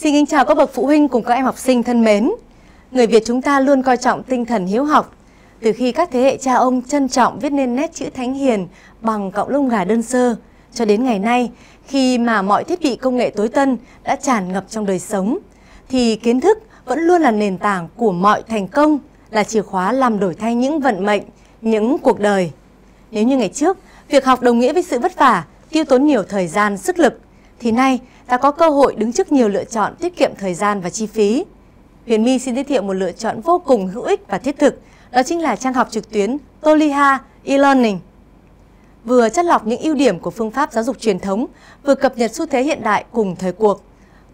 Xin kính chào các bậc phụ huynh cùng các em học sinh thân mến. Người Việt chúng ta luôn coi trọng tinh thần hiếu học. Từ khi các thế hệ cha ông trân trọng viết nên nét chữ thánh hiền bằng cọng lông gà đơn sơ, cho đến ngày nay, khi mà mọi thiết bị công nghệ tối tân đã tràn ngập trong đời sống, thì kiến thức vẫn luôn là nền tảng của mọi thành công, là chìa khóa làm đổi thay những vận mệnh, những cuộc đời. Nếu như ngày trước, việc học đồng nghĩa với sự vất vả, tiêu tốn nhiều thời gian, sức lực, thì nay ta có cơ hội đứng trước nhiều lựa chọn tiết kiệm thời gian và chi phí. Huyền My xin giới thiệu một lựa chọn vô cùng hữu ích và thiết thực, đó chính là trang học trực tuyến Toliha e-learning. Vừa chất lọc những ưu điểm của phương pháp giáo dục truyền thống, vừa cập nhật xu thế hiện đại cùng thời cuộc.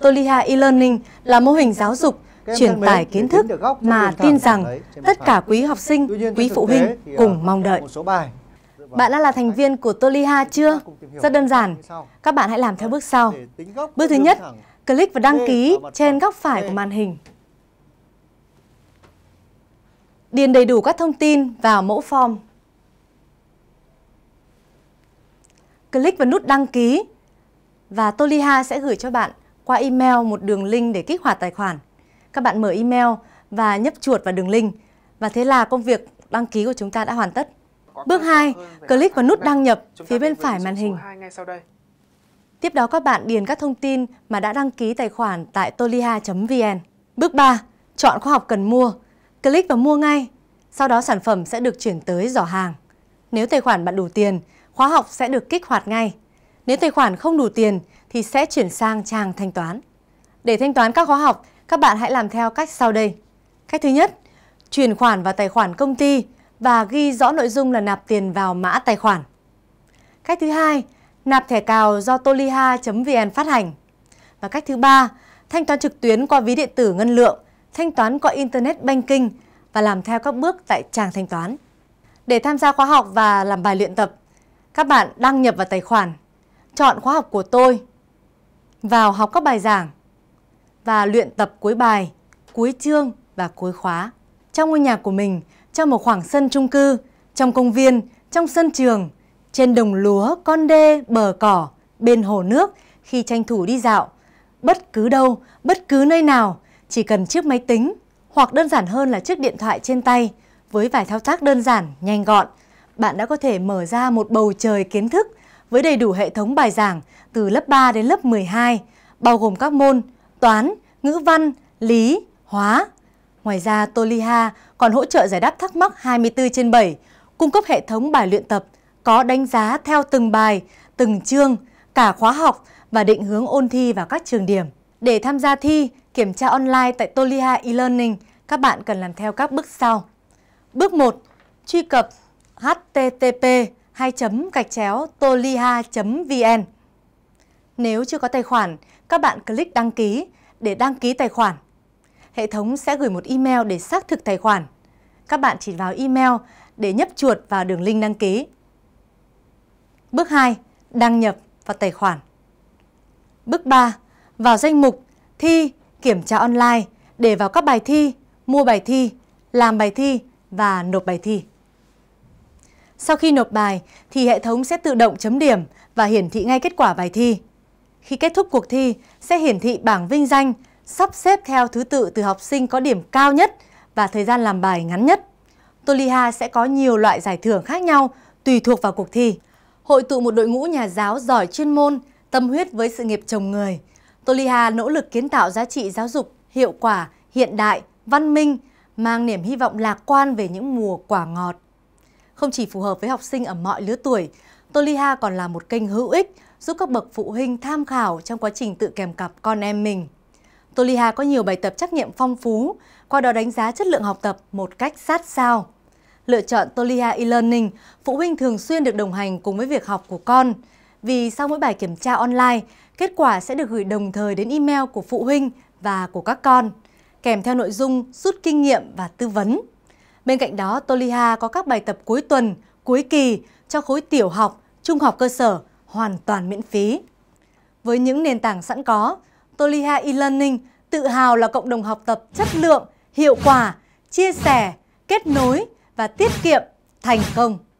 Toliha e-learning là mô hình giáo dục truyền tải kiến thức mà tin rằng tất cả quý học sinh, quý phụ huynh à, cùng mong đợi. số bài. Vâng. Bạn đã là thành viên của Toliha chưa? Rất đơn giản. Các bạn hãy làm theo bước sau. Bước thứ nhất, click và đăng ký trên góc phải của màn hình. Điền đầy đủ các thông tin vào mẫu form. Click vào nút đăng ký và Toliha sẽ gửi cho bạn qua email một đường link để kích hoạt tài khoản. Các bạn mở email và nhấp chuột vào đường link. Và thế là công việc đăng ký của chúng ta đã hoàn tất. Bước 2, click vào nút đăng nhập phía bên phải màn hình. Tiếp đó các bạn điền các thông tin mà đã đăng ký tài khoản tại toliha.vn. Bước 3, chọn khóa học cần mua. Click vào mua ngay. Sau đó sản phẩm sẽ được chuyển tới giỏ hàng. Nếu tài khoản bạn đủ tiền, khóa học sẽ được kích hoạt ngay. Nếu tài khoản không đủ tiền thì sẽ chuyển sang trang thanh toán. Để thanh toán các khóa học, các bạn hãy làm theo cách sau đây. Cách thứ nhất, chuyển khoản vào tài khoản công ty và ghi rõ nội dung là nạp tiền vào mã tài khoản. Cách thứ hai, nạp thẻ cào do toliha.vn phát hành. Và cách thứ ba, thanh toán trực tuyến qua ví điện tử ngân lượng, thanh toán qua Internet Banking và làm theo các bước tại trang thanh toán. Để tham gia khóa học và làm bài luyện tập, các bạn đăng nhập vào tài khoản, chọn khóa học của tôi, vào học các bài giảng và luyện tập cuối bài, cuối chương và cuối khóa. Trong ngôi nhà của mình, trong một khoảng sân trung cư, trong công viên, trong sân trường, trên đồng lúa, con đê, bờ cỏ, bên hồ nước khi tranh thủ đi dạo. Bất cứ đâu, bất cứ nơi nào, chỉ cần chiếc máy tính hoặc đơn giản hơn là chiếc điện thoại trên tay với vài thao tác đơn giản, nhanh gọn, bạn đã có thể mở ra một bầu trời kiến thức với đầy đủ hệ thống bài giảng từ lớp 3 đến lớp 12, bao gồm các môn toán, ngữ văn, lý, hóa, Ngoài ra, Toliha còn hỗ trợ giải đáp thắc mắc 24 trên 7, cung cấp hệ thống bài luyện tập có đánh giá theo từng bài, từng chương, cả khóa học và định hướng ôn thi vào các trường điểm. Để tham gia thi, kiểm tra online tại Toliha e-learning, các bạn cần làm theo các bước sau. Bước 1. Truy cập http 2 gạch chéo toliha.vn Nếu chưa có tài khoản, các bạn click đăng ký để đăng ký tài khoản hệ thống sẽ gửi một email để xác thực tài khoản. Các bạn chỉ vào email để nhấp chuột vào đường link đăng ký. Bước 2. Đăng nhập vào tài khoản. Bước 3. Vào danh mục Thi, Kiểm tra online để vào các bài thi, mua bài thi, làm bài thi và nộp bài thi. Sau khi nộp bài thì hệ thống sẽ tự động chấm điểm và hiển thị ngay kết quả bài thi. Khi kết thúc cuộc thi sẽ hiển thị bảng vinh danh sắp xếp theo thứ tự từ học sinh có điểm cao nhất và thời gian làm bài ngắn nhất. Toliha sẽ có nhiều loại giải thưởng khác nhau tùy thuộc vào cuộc thi. Hội tụ một đội ngũ nhà giáo giỏi chuyên môn, tâm huyết với sự nghiệp chồng người. Toliha nỗ lực kiến tạo giá trị giáo dục hiệu quả, hiện đại, văn minh, mang niềm hy vọng lạc quan về những mùa quả ngọt. Không chỉ phù hợp với học sinh ở mọi lứa tuổi, Toliha còn là một kênh hữu ích giúp các bậc phụ huynh tham khảo trong quá trình tự kèm cặp con em mình. Toliha có nhiều bài tập trắc nghiệm phong phú, qua đó đánh giá chất lượng học tập một cách sát sao. Lựa chọn Toliha e-learning, phụ huynh thường xuyên được đồng hành cùng với việc học của con. Vì sau mỗi bài kiểm tra online, kết quả sẽ được gửi đồng thời đến email của phụ huynh và của các con, kèm theo nội dung rút kinh nghiệm và tư vấn. Bên cạnh đó, Toliha có các bài tập cuối tuần, cuối kỳ cho khối tiểu học, trung học cơ sở hoàn toàn miễn phí. Với những nền tảng sẵn có, Toliha e-learning tự hào là cộng đồng học tập chất lượng, hiệu quả, chia sẻ, kết nối và tiết kiệm thành công.